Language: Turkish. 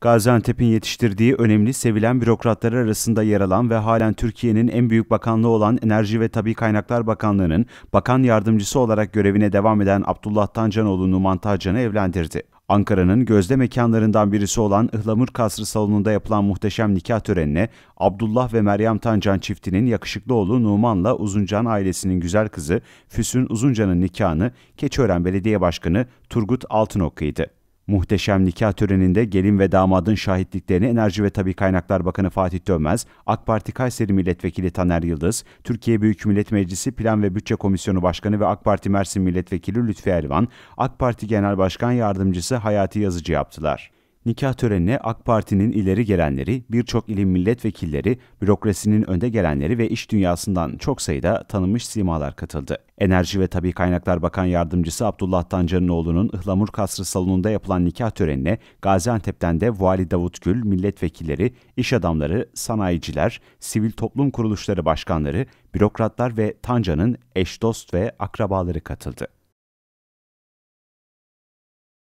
Gaziantep'in yetiştirdiği önemli sevilen bürokratlar arasında yer alan ve halen Türkiye'nin en büyük bakanlığı olan Enerji ve Tabi Kaynaklar Bakanlığı'nın bakan yardımcısı olarak görevine devam eden Abdullah Tancanoğlu Numan Tancan'ı evlendirdi. Ankara'nın gözde mekanlarından birisi olan Ihlamur Kasrı salonunda yapılan muhteşem nikah törenine Abdullah ve Meryem Tancan çiftinin yakışıklı oğlu Numan'la Uzuncan ailesinin güzel kızı Füsun Uzuncan'ın nikahını Keçiören Belediye Başkanı Turgut Altınok kıydı. Muhteşem nikah töreninde gelin ve damadın şahitliklerini Enerji ve Tabi Kaynaklar Bakanı Fatih Dönmez, AK Parti Kayseri Milletvekili Taner Yıldız, Türkiye Büyük Millet Meclisi Plan ve Bütçe Komisyonu Başkanı ve AK Parti Mersin Milletvekili Lütfi Elvan, AK Parti Genel Başkan Yardımcısı Hayati Yazıcı yaptılar. Nikah törenine AK Parti'nin ileri gelenleri, birçok ilin milletvekilleri, bürokrasinin önde gelenleri ve iş dünyasından çok sayıda tanınmış simalar katıldı. Enerji ve Tabi Kaynaklar Bakan Yardımcısı Abdullah Tancanıoğlu'nun Ihlamur Kasrı salonunda yapılan nikah törenine Gaziantep'ten de Vali Davut Gül, milletvekilleri, iş adamları, sanayiciler, sivil toplum kuruluşları başkanları, bürokratlar ve Tancan'ın eş dost ve akrabaları katıldı.